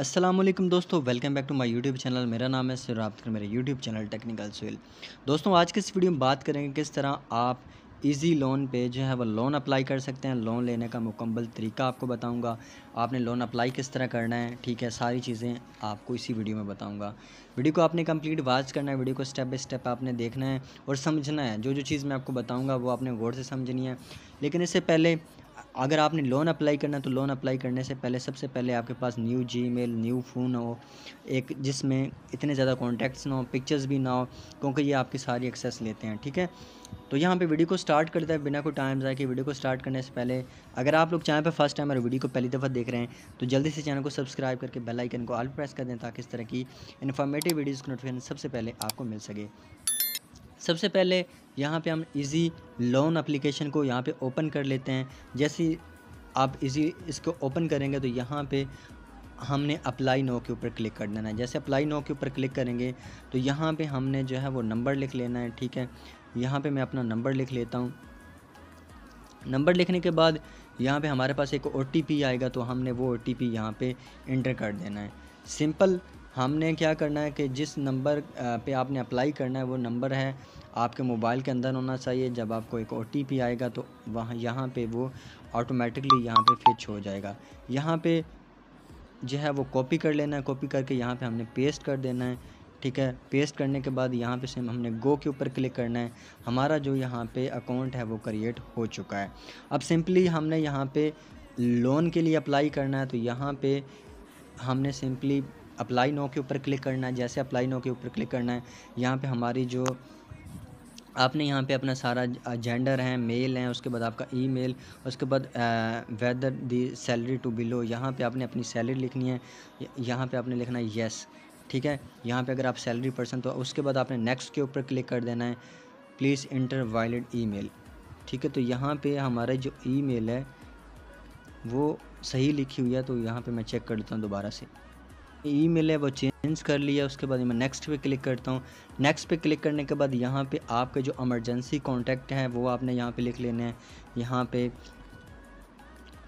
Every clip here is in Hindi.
असलम दोस्तों welcome back to my YouTube channel मेरा नाम है सिर आप मेरे यूट्यूब चैनल टेक्निकल सुल दोस्तों आज के इस वीडियो में बात करेंगे किस तरह आप इजी लोन पे जो है वो लोन अप्लाई कर सकते हैं लोन लेने का मुकम्मल तरीका आपको बताऊंगा आपने लोन अप्लाई किस तरह करना है ठीक है सारी चीज़ें आपको इसी वीडियो में बताऊंगा वीडियो को आपने कंप्लीट वाच करना है वीडियो को स्टेप बाई स्टेप आपने देखना है और समझना है जो जो चीज़ मैं आपको बताऊँगा वो आपने गौर से समझनी है लेकिन इससे पहले अगर आपने लोन अप्लाई करना तो लोन अप्लाई करने से पहले सबसे पहले आपके पास new Gmail new phone हो एक जिसमें इतने ज़्यादा कॉन्टैक्ट्स ना हो पिक्चर्स भी ना हो क्योंकि ये आपकी सारी एक्सेस लेते हैं ठीक है तो यहाँ पे वीडियो को स्टार्ट करते हैं बिना कोई टाइम जाए कि वीडियो को स्टार्ट करने से पहले अगर आप लोग चैनल पर फर्स्ट टाइम और वीडियो को पहली दफ़ा देख रहे हैं तो जल्दी से चैनल को सब्सक्राइब करके बेलाइकन को ऑल प्रेस कर दें ताकि इस तरह की इन्फॉर्मेटिव वीडियोज़ की नोटिफिकेशन सबसे पहले आपको मिल सके सबसे पहले यहाँ पे हम इजी लोन एप्लीकेशन को यहाँ पे ओपन कर लेते हैं जैसे आप इजी इसको ओपन करेंगे तो यहाँ पे हमने अप्लाई नो के ऊपर क्लिक कर देना है जैसे अप्लाई नो के ऊपर क्लिक करेंगे तो यहाँ पे हमने जो है वो नंबर लिख लेना है ठीक है यहाँ पे मैं अपना नंबर लिख लेता हूँ नंबर लिखने के बाद यहाँ पे हमारे पास एक ओ आएगा तो हमने वो ओ टी पी यहाँ पर इंटर कर देना है सिंपल हमने क्या करना है कि जिस नंबर पे आपने अप्लाई करना है वो नंबर है आपके मोबाइल के अंदर होना चाहिए जब आपको एक ओ आएगा तो वहाँ यहाँ पे वो ऑटोमेटिकली यहाँ पे फिच हो जाएगा यहाँ पे जो है वो कॉपी कर लेना है कॉपी करके यहाँ पे हमने पेस्ट कर देना है ठीक है पेस्ट करने के बाद यहाँ पे सेम हमने गो के ऊपर क्लिक करना है हमारा जो यहाँ पे अकाउंट है वो क्रिएट हो चुका है अब सिंपली हमने यहाँ पे लोन के लिए अप्लाई करना है तो यहाँ पे हमने सिंपली अप्लाई नो के ऊपर क्लिक करना है जैसे अप्लाई नो के ऊपर क्लिक करना है यहाँ पे हमारी जो आपने यहाँ पे अपना सारा जेंडर है मेल है उसके बाद आपका ईमेल उसके बाद वेदर दी सैलरी टू बिलो यहाँ पे आपने अपनी सैलरी लिखनी है यहाँ पे आपने लिखना है येस ठीक है यहाँ पे अगर आप सैलरी पर्सन तो उसके बाद आपने नेक्स्ट के ऊपर क्लिक कर देना है प्लीज़ इंटर वायलेट ई ठीक है तो यहाँ पर हमारे जो ई है वो सही लिखी हुई है तो यहाँ पर मैं चेक कर देता हूँ दोबारा से ईमेल है वो चेंज कर लिया उसके बाद मैं नेक्स्ट पे क्लिक करता हूँ नेक्स्ट पे क्लिक करने के बाद यहाँ पे आपके जो एमरजेंसी कॉन्टैक्ट हैं वो आपने यहाँ पे लिख लेने हैं यहाँ पे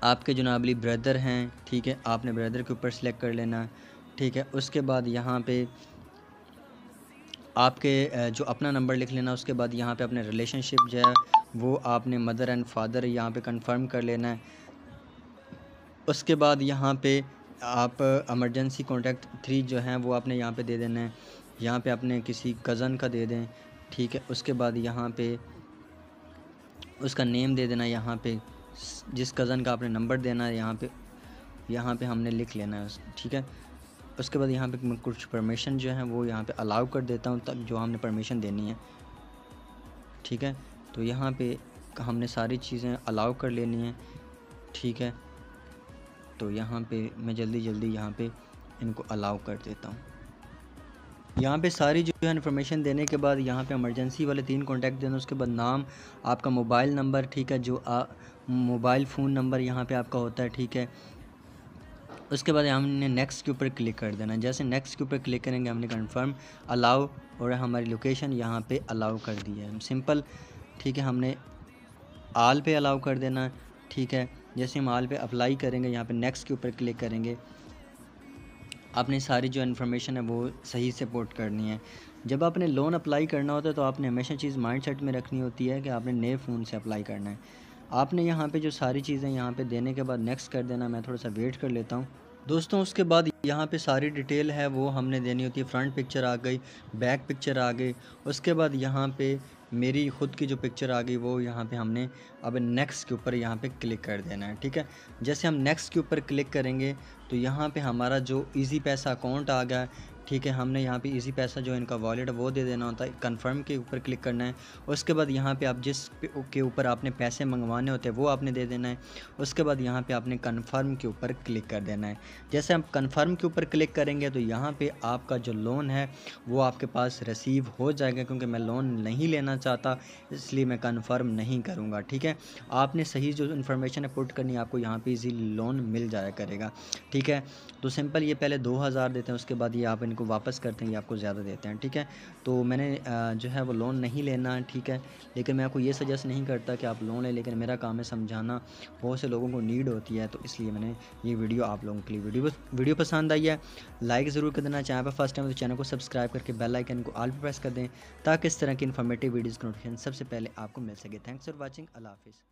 आपके जनाबली ब्रदर हैं ठीक है आपने ब्रदर के ऊपर सेलेक्ट कर लेना ठीक है उसके बाद यहाँ पे आपके जो अपना नंबर लिख लेना उसके बाद यहाँ पे अपने रिलेशनशिप जो है वो आपने मदर एंड फादर यहाँ पे कंफर्म कर लेना है उसके बाद यहाँ पे आप एमरजेंसी कॉन्टैक्ट थ्री जो है वो आपने यहाँ पे दे देना है यहाँ पे आपने किसी कज़न का दे दें ठीक है उसके बाद यहाँ पे उसका नेम दे देना यहाँ पे जिस कज़न का आपने नंबर देना है यहाँ पे यहाँ पे हमने लिख लेना है ठीक है उसके बाद यहाँ पे मैं कुछ परमिशन जो है वो यहाँ पे अलाउ कर देता हूँ तब जो हमने परमिशन देनी है ठीक है तो यहाँ पे हमने सारी चीज़ें अलाउ कर लेनी है ठीक है तो यहाँ पे मैं जल्दी जल्दी यहाँ पे इनको अलाउ कर देता हूँ यहाँ पे सारी जो है इन्फॉर्मेशन देने के बाद यहाँ पे इमरजेंसी वाले तीन कॉन्टैक्ट देना उसके बाद नाम आपका मोबाइल नंबर ठीक है जो मोबाइल फ़ोन नंबर यहाँ पर आपका होता है ठीक है उसके बाद हमने नेक्स्ट के ऊपर क्लिक कर देना जैसे नेक्स्ट के ऊपर क्लिक करेंगे हमने कन्फर्म अलाउ और हमारी लोकेशन यहाँ पे अलाउ कर दी है सिंपल ठीक है हमने आल पे अलाउ कर देना ठीक है जैसे हम हाल पे अप्लाई करेंगे यहाँ पे नेक्स्ट के ऊपर क्लिक करेंगे आपने सारी जो इन्फॉर्मेशन है वो सही से पोर्ट करनी है जब आपने लोन अप्लाई करना होता है तो आपने हमेशा चीज़ माइंड सेट में रखनी होती है कि आपने नए फ़ोन से अप्लाई करना है आपने यहाँ पे जो सारी चीज़ें यहाँ पे देने के बाद नेक्स्ट कर देना मैं थोड़ा सा वेट कर लेता हूँ दोस्तों उसके बाद यहाँ पे सारी डिटेल है वो हमने देनी होती है फ्रंट पिक्चर आ गई बैक पिक्चर आ गई उसके बाद यहाँ पे मेरी खुद की जो पिक्चर आ गई वो यहाँ पे हमने अब नेक्स्ट के ऊपर यहाँ पे क्लिक कर देना है ठीक है जैसे हम नेक्स्ट के ऊपर क्लिक करेंगे तो यहाँ पे हमारा जो इजी पैसा अकाउंट आ गया ठीक है हमने यहाँ पे इजी पैसा जो इनका वॉलेट है वो दे देना होता है कंफर्म के ऊपर क्लिक करना है उसके बाद यहाँ पे आप जिस के ऊपर आपने पैसे मंगवाने होते हैं वो आपने दे देना है उसके बाद यहाँ पे आपने कंफर्म के ऊपर क्लिक कर देना है जैसे आप कंफर्म के ऊपर क्लिक करेंगे तो यहाँ पर आपका जो लोन है वो आपके पास रिसीव हो जाएगा क्योंकि मैं लोन नहीं लेना चाहता इसलिए मैं कन्फर्म नहीं करूँगा ठीक है आपने सही जो इन्फॉर्मेशन है पुट करनी आपको यहाँ पर ईजी लोन मिल जाया करेगा ठीक है तो सिंपल ये पहले दो देते हैं उसके बाद ये आप इनको वापस करते हैं या आपको ज़्यादा देते हैं ठीक है तो मैंने जो है वो लोन नहीं लेना ठीक है लेकिन मैं आपको ये सजेस्ट नहीं करता कि आप लोन लें लेकिन मेरा काम है समझाना बहुत से लोगों को नीड होती है तो इसलिए मैंने ये वीडियो आप लोगों के लिए वीडियो वीडियो पसंद आई है लाइक ज़रूर कर देना चैनल पर फर्स्ट टाइम तो चैनल को सब्सक्राइब करके बेल आइकन को आल प्रेस कर दें ताकि इस तरह की इन्फॉर्मेटिव वीडियोज़ का नोटिफिकेशन सबसे पहले आपको मिल सके थैंक्स फॉर वॉचिंग अला हाफिज़